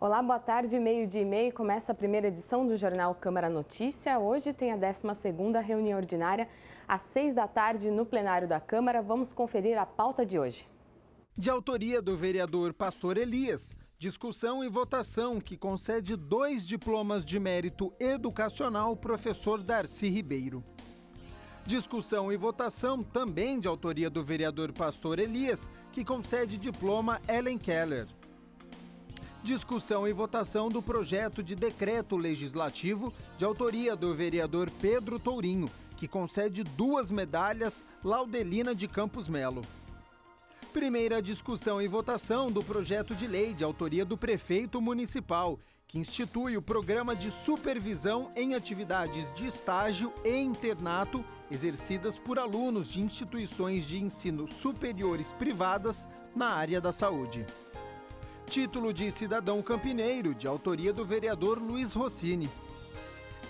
Olá, boa tarde, meio de e meio. Começa a primeira edição do Jornal Câmara Notícia. Hoje tem a 12ª reunião ordinária às 6 da tarde no plenário da Câmara. Vamos conferir a pauta de hoje de autoria do vereador Pastor Elias. Discussão e votação que concede dois diplomas de mérito educacional professor Darcy Ribeiro. Discussão e votação também de autoria do vereador Pastor Elias, que concede diploma Ellen Keller. Discussão e votação do projeto de decreto legislativo de autoria do vereador Pedro Tourinho, que concede duas medalhas Laudelina de Campos Melo. Primeira discussão e votação do projeto de lei de autoria do prefeito municipal, que institui o programa de supervisão em atividades de estágio e internato exercidas por alunos de instituições de ensino superiores privadas na área da saúde. Título de Cidadão Campineiro, de autoria do vereador Luiz Rossini.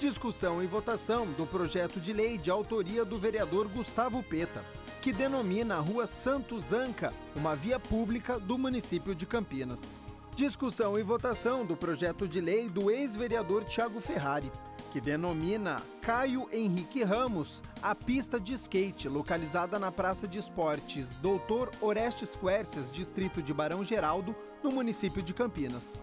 Discussão e votação do projeto de lei de autoria do vereador Gustavo Peta que denomina a Rua Santos Anca, uma via pública do município de Campinas. Discussão e votação do projeto de lei do ex-vereador Tiago Ferrari, que denomina Caio Henrique Ramos a pista de skate localizada na Praça de Esportes Doutor Orestes Quercias, distrito de Barão Geraldo, no município de Campinas.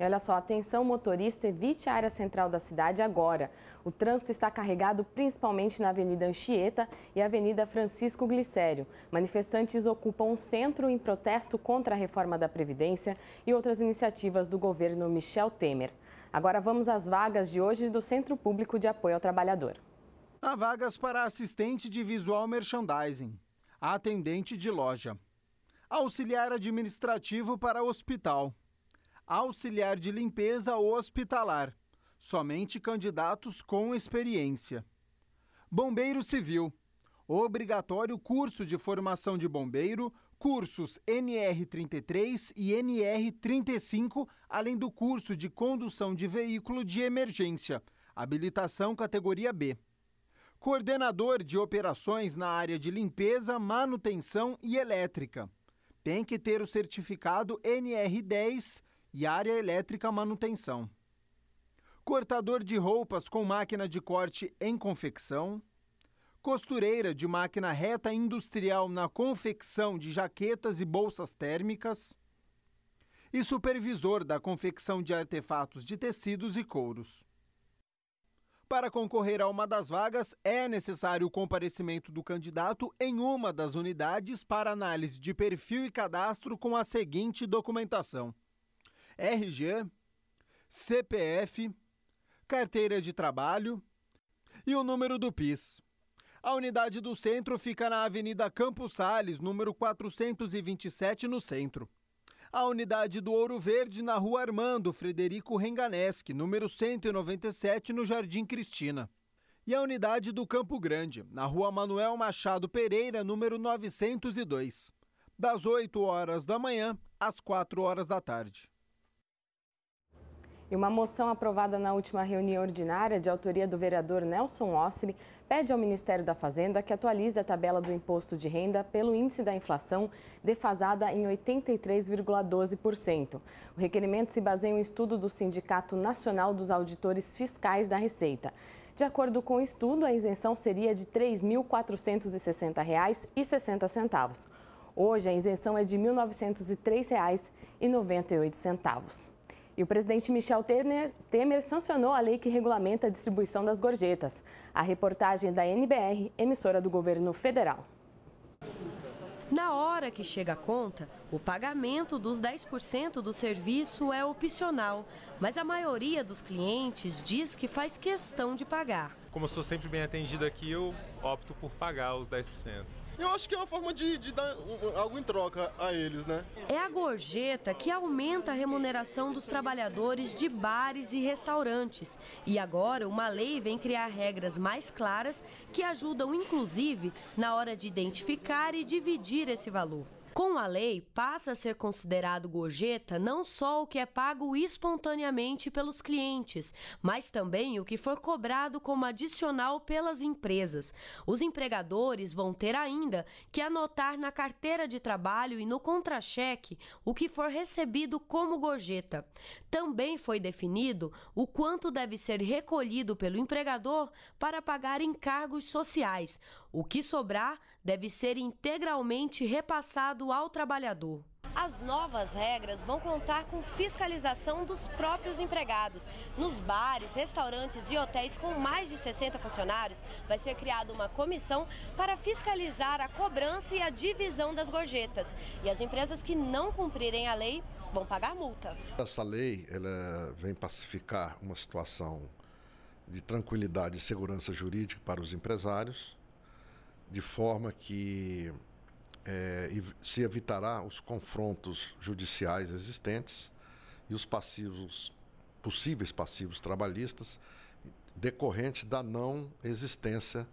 E olha só, atenção motorista, evite a área central da cidade agora. O trânsito está carregado principalmente na Avenida Anchieta e Avenida Francisco Glicério. Manifestantes ocupam o centro em protesto contra a reforma da Previdência e outras iniciativas do governo Michel Temer. Agora vamos às vagas de hoje do Centro Público de Apoio ao Trabalhador. Há vagas para assistente de visual merchandising, atendente de loja, auxiliar administrativo para hospital auxiliar de limpeza hospitalar. Somente candidatos com experiência. Bombeiro Civil. Obrigatório curso de formação de bombeiro, cursos NR33 e NR35, além do curso de condução de veículo de emergência, habilitação categoria B. Coordenador de operações na área de limpeza, manutenção e elétrica. Tem que ter o certificado NR10 e área elétrica manutenção. Cortador de roupas com máquina de corte em confecção. Costureira de máquina reta industrial na confecção de jaquetas e bolsas térmicas. E supervisor da confecção de artefatos de tecidos e couros. Para concorrer a uma das vagas, é necessário o comparecimento do candidato em uma das unidades para análise de perfil e cadastro com a seguinte documentação. RG, CPF, carteira de trabalho e o número do PIS. A unidade do centro fica na Avenida Campos Sales, número 427, no centro. A unidade do Ouro Verde na Rua Armando Frederico Renganeschi, número 197, no Jardim Cristina. E a unidade do Campo Grande, na Rua Manuel Machado Pereira, número 902. Das 8 horas da manhã às 4 horas da tarde. E uma moção aprovada na última reunião ordinária, de autoria do vereador Nelson Ossoli, pede ao Ministério da Fazenda que atualize a tabela do imposto de renda pelo índice da inflação, defasada em 83,12%. O requerimento se baseia em um estudo do Sindicato Nacional dos Auditores Fiscais da Receita. De acordo com o estudo, a isenção seria de R$ 3.460,60. Hoje, a isenção é de R$ 1.903,98. E o presidente Michel Temer, Temer sancionou a lei que regulamenta a distribuição das gorjetas. A reportagem da NBR, emissora do governo federal. Na hora que chega a conta, o pagamento dos 10% do serviço é opcional, mas a maioria dos clientes diz que faz questão de pagar. Como eu sou sempre bem atendido aqui, eu opto por pagar os 10%. Eu acho que é uma forma de, de dar algo em troca a eles, né? É a gorjeta que aumenta a remuneração dos trabalhadores de bares e restaurantes. E agora uma lei vem criar regras mais claras que ajudam, inclusive, na hora de identificar e dividir esse valor. Com a lei, passa a ser considerado gorjeta não só o que é pago espontaneamente pelos clientes, mas também o que for cobrado como adicional pelas empresas. Os empregadores vão ter ainda que anotar na carteira de trabalho e no contra-cheque o que for recebido como gorjeta. Também foi definido o quanto deve ser recolhido pelo empregador para pagar encargos sociais o que sobrar deve ser integralmente repassado ao trabalhador. As novas regras vão contar com fiscalização dos próprios empregados. Nos bares, restaurantes e hotéis com mais de 60 funcionários, vai ser criada uma comissão para fiscalizar a cobrança e a divisão das gorjetas. E as empresas que não cumprirem a lei vão pagar multa. Essa lei ela vem pacificar uma situação de tranquilidade e segurança jurídica para os empresários de forma que é, se evitará os confrontos judiciais existentes e os passivos, possíveis passivos trabalhistas decorrente da não existência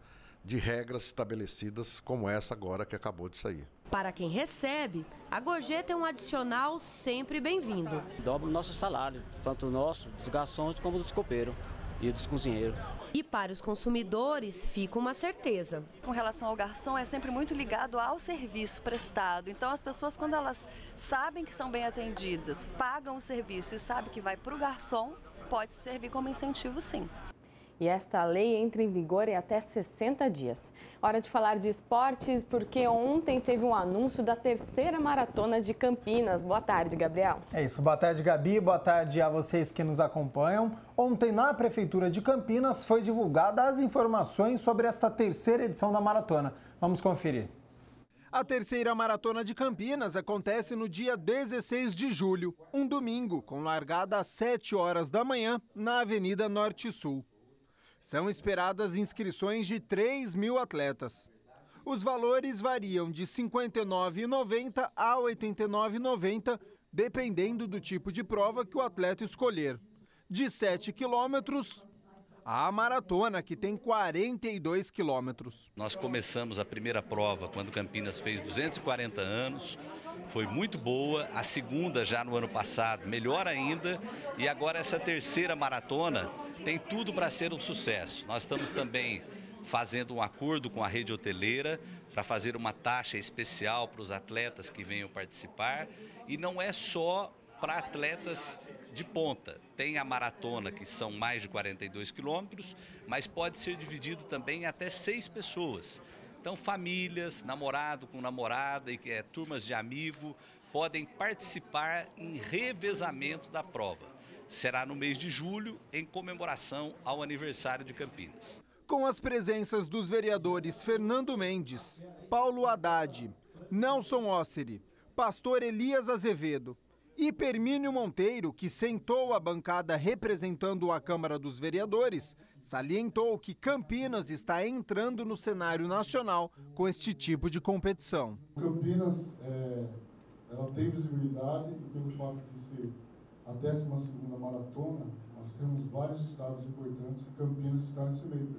de regras estabelecidas como essa agora que acabou de sair. Para quem recebe, a gorjeta é um adicional sempre bem-vindo. Dobra o nosso salário, tanto o nosso, dos garçons, como dos copeiros e dos cozinheiros. E para os consumidores fica uma certeza. Com relação ao garçom, é sempre muito ligado ao serviço prestado. Então as pessoas, quando elas sabem que são bem atendidas, pagam o serviço e sabem que vai para o garçom, pode servir como incentivo sim e esta lei entra em vigor em até 60 dias. Hora de falar de esportes, porque ontem teve um anúncio da terceira maratona de Campinas. Boa tarde, Gabriel. É isso. Boa tarde, Gabi. Boa tarde a vocês que nos acompanham. Ontem, na Prefeitura de Campinas, foi divulgada as informações sobre esta terceira edição da maratona. Vamos conferir. A terceira maratona de Campinas acontece no dia 16 de julho, um domingo, com largada às 7 horas da manhã, na Avenida Norte Sul. São esperadas inscrições de 3 mil atletas. Os valores variam de R$ 59,90 a R$ 89,90, dependendo do tipo de prova que o atleta escolher. De 7 quilômetros a maratona, que tem 42 quilômetros. Nós começamos a primeira prova quando Campinas fez 240 anos foi muito boa, a segunda já no ano passado, melhor ainda, e agora essa terceira maratona tem tudo para ser um sucesso. Nós estamos também fazendo um acordo com a rede hoteleira para fazer uma taxa especial para os atletas que venham participar, e não é só para atletas de ponta. Tem a maratona, que são mais de 42 quilômetros, mas pode ser dividido também até seis pessoas. Então, famílias, namorado com namorada e é, turmas de amigo podem participar em revezamento da prova. Será no mês de julho, em comemoração ao aniversário de Campinas. Com as presenças dos vereadores Fernando Mendes, Paulo Haddad, Nelson Osseri, Pastor Elias Azevedo, Hipermínio Monteiro, que sentou a bancada representando a Câmara dos Vereadores, salientou que Campinas está entrando no cenário nacional com este tipo de competição. Campinas é, ela tem visibilidade e pelo fato de ser a 12 maratona, nós temos vários estados importantes e Campinas está nesse meio,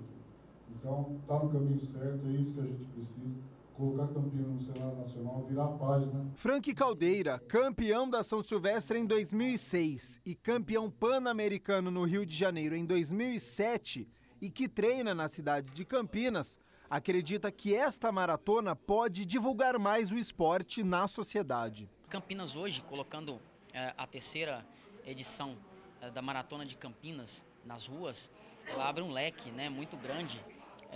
Então, está no caminho certo, é isso que a gente precisa colocar campeão no cenário nacional, virar a página. Frank Caldeira, campeão da São Silvestre em 2006 e campeão pan-americano no Rio de Janeiro em 2007 e que treina na cidade de Campinas, acredita que esta maratona pode divulgar mais o esporte na sociedade. Campinas hoje, colocando é, a terceira edição é, da Maratona de Campinas nas ruas, ela abre um leque né, muito grande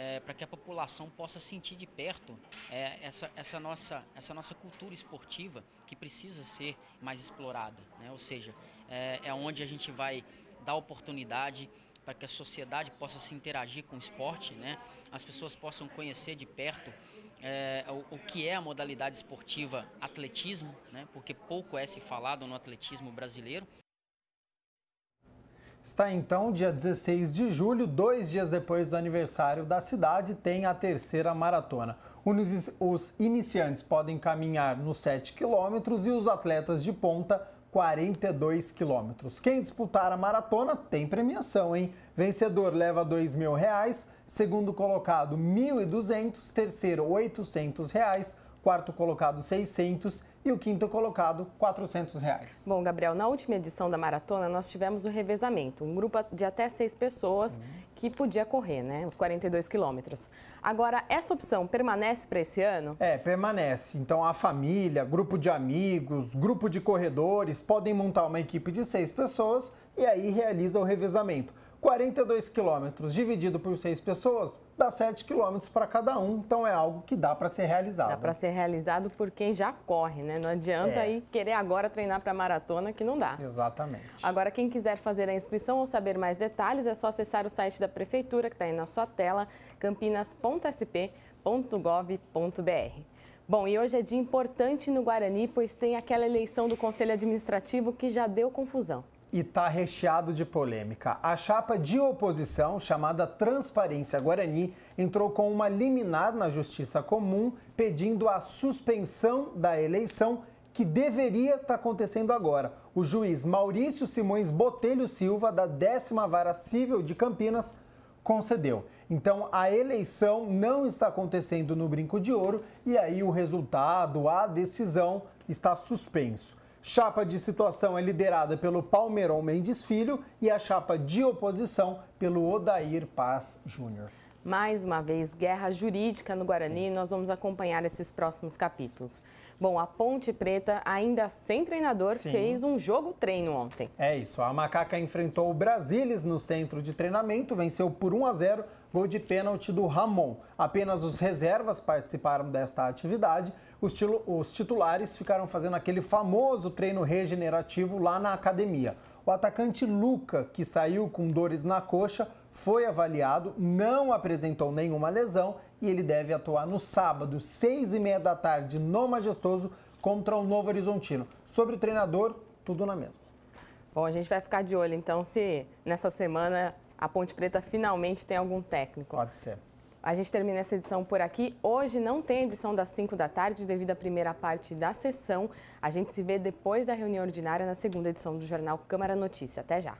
é, para que a população possa sentir de perto é, essa, essa, nossa, essa nossa cultura esportiva que precisa ser mais explorada. Né? Ou seja, é, é onde a gente vai dar oportunidade para que a sociedade possa se interagir com o esporte, né? as pessoas possam conhecer de perto é, o, o, que é a modalidade esportiva atletismo, né? porque pouco é se falado no atletismo brasileiro. Está então dia 16 de julho, dois dias depois do aniversário da cidade, tem a terceira maratona. Os iniciantes podem caminhar nos 7 quilômetros e os atletas de ponta 42 quilômetros. Quem disputar a maratona tem premiação, hein? Vencedor leva dois mil reais, segundo colocado 1.200, terceiro 800 reais, quarto colocado 600 e o quinto colocado, 400 reais. Bom, Gabriel, na última edição da maratona nós tivemos o um revezamento, um grupo de até seis pessoas Sim. que podia correr, né, os 42 quilômetros. Agora, essa opção permanece para esse ano? É, permanece. Então, a família, grupo de amigos, grupo de corredores podem montar uma equipe de seis pessoas e aí realiza o revezamento. 42 quilômetros dividido por seis pessoas dá 7 quilômetros para cada um, então é algo que dá para ser realizado. Dá para ser realizado por quem já corre, né? Não adianta é. aí querer agora treinar para maratona que não dá. Exatamente. Agora, quem quiser fazer a inscrição ou saber mais detalhes, é só acessar o site da Prefeitura, que está aí na sua tela, campinas.sp.gov.br. Bom, e hoje é dia importante no Guarani, pois tem aquela eleição do Conselho Administrativo que já deu confusão e está recheado de polêmica. A chapa de oposição, chamada Transparência Guarani, entrou com uma liminar na Justiça Comum pedindo a suspensão da eleição que deveria estar tá acontecendo agora. O juiz Maurício Simões Botelho Silva, da 10 Vara Civil de Campinas, concedeu. Então a eleição não está acontecendo no Brinco de Ouro e aí o resultado, a decisão está suspenso. Chapa de situação é liderada pelo Palmeirão Mendes Filho e a chapa de oposição pelo Odair Paz Júnior. Mais uma vez, guerra jurídica no Guarani. Sim. Nós vamos acompanhar esses próximos capítulos. Bom, a Ponte Preta, ainda sem treinador, Sim. fez um jogo-treino ontem. É isso. A Macaca enfrentou o Brasilis no centro de treinamento, venceu por 1 a 0 Gol de pênalti do Ramon. Apenas os reservas participaram desta atividade. Os, tilo, os titulares ficaram fazendo aquele famoso treino regenerativo lá na academia. O atacante Luca, que saiu com dores na coxa, foi avaliado, não apresentou nenhuma lesão e ele deve atuar no sábado, seis e meia da tarde, no Majestoso, contra o Novo Horizontino. Sobre o treinador, tudo na mesma. Bom, a gente vai ficar de olho, então, se nessa semana a Ponte Preta finalmente tem algum técnico. Pode ser. A gente termina essa edição por aqui. Hoje não tem edição das 5 da tarde, devido à primeira parte da sessão. A gente se vê depois da reunião ordinária na segunda edição do Jornal Câmara Notícia. Até já.